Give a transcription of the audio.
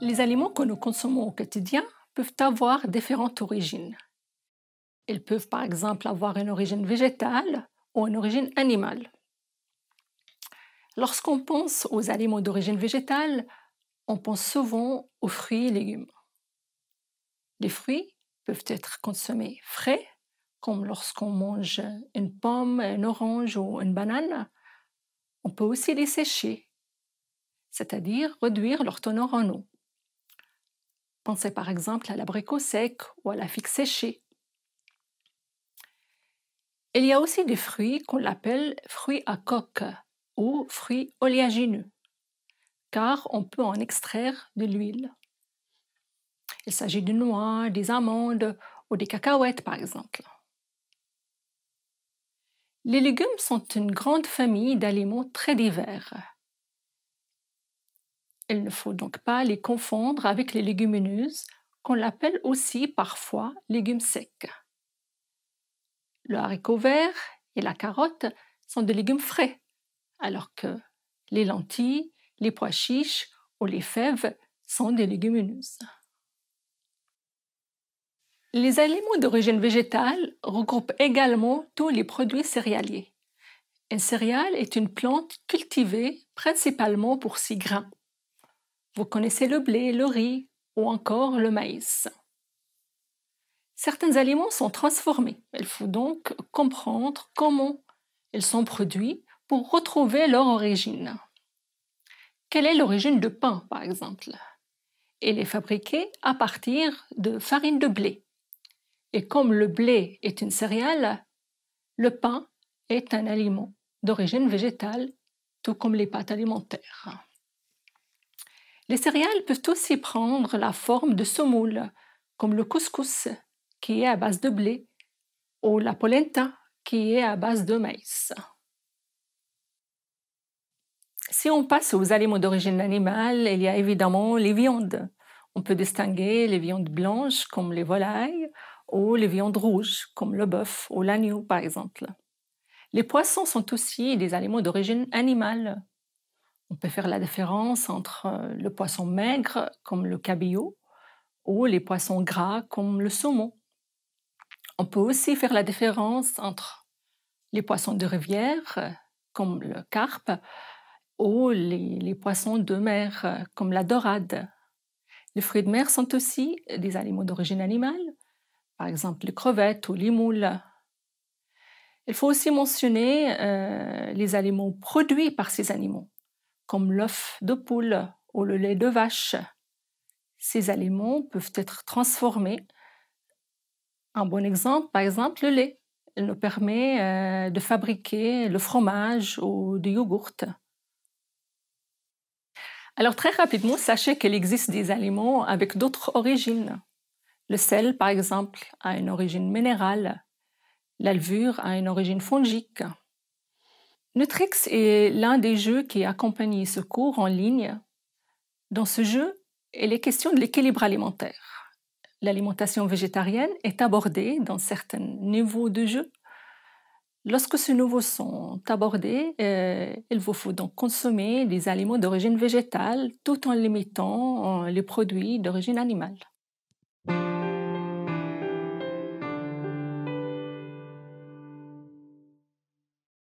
Les aliments que nous consommons au quotidien peuvent avoir différentes origines. Ils peuvent par exemple avoir une origine végétale ou une origine animale. Lorsqu'on pense aux aliments d'origine végétale, on pense souvent aux fruits et légumes. Les fruits peuvent être consommés frais, comme lorsqu'on mange une pomme, une orange ou une banane. On peut aussi les sécher, c'est-à-dire réduire leur teneur en eau pensez par exemple à l'abricot sec ou à la figue séchée. Il y a aussi des fruits qu'on appelle fruits à coque ou fruits oléagineux, car on peut en extraire de l'huile. Il s'agit de noix, des amandes ou des cacahuètes par exemple. Les légumes sont une grande famille d'aliments très divers il ne faut donc pas les confondre avec les légumineuses, qu'on appelle aussi parfois légumes secs. Le haricot vert et la carotte sont des légumes frais, alors que les lentilles, les pois chiches ou les fèves sont des légumineuses. Les aliments d'origine végétale regroupent également tous les produits céréaliers. Un céréale est une plante cultivée principalement pour ses grains. Vous connaissez le blé, le riz ou encore le maïs. Certains aliments sont transformés. Il faut donc comprendre comment ils sont produits pour retrouver leur origine. Quelle est l'origine du pain, par exemple Il est fabriqué à partir de farine de blé. Et comme le blé est une céréale, le pain est un aliment d'origine végétale, tout comme les pâtes alimentaires. Les céréales peuvent aussi prendre la forme de semoule, comme le couscous, qui est à base de blé, ou la polenta, qui est à base de maïs. Si on passe aux aliments d'origine animale, il y a évidemment les viandes. On peut distinguer les viandes blanches, comme les volailles, ou les viandes rouges, comme le bœuf ou l'agneau, par exemple. Les poissons sont aussi des aliments d'origine animale, on peut faire la différence entre euh, le poisson maigre, comme le cabillaud, ou les poissons gras, comme le saumon. On peut aussi faire la différence entre les poissons de rivière, euh, comme le carpe, ou les, poissons de mer, euh, comme la dorade. Les fruits de mer sont aussi des animaux d'origine animale, par exemple les crevettes ou les moules. Il faut aussi mentionner les aliments produits par ces animaux, comme l'œuf de poule ou le lait de vache. Ces aliments peuvent être transformés. Un bon exemple, par exemple, le lait. Il nous permet euh, de fabriquer le fromage ou du yogourt. Alors très rapidement, sachez qu'il existe des aliments avec d'autres origines. Le sel, par exemple, a une origine minérale. L'alvure a une origine fongique. Nutrix est l'un des jeux qui accompagne ce cours en ligne. Dans ce jeu, il est question de l'équilibre alimentaire. L'alimentation végétarienne est abordée dans certains niveaux de jeu. Lorsque ces niveaux sont abordés, euh, il vous faut donc consommer des aliments d'origine végétale tout en limitant euh, les produits d'origine animale.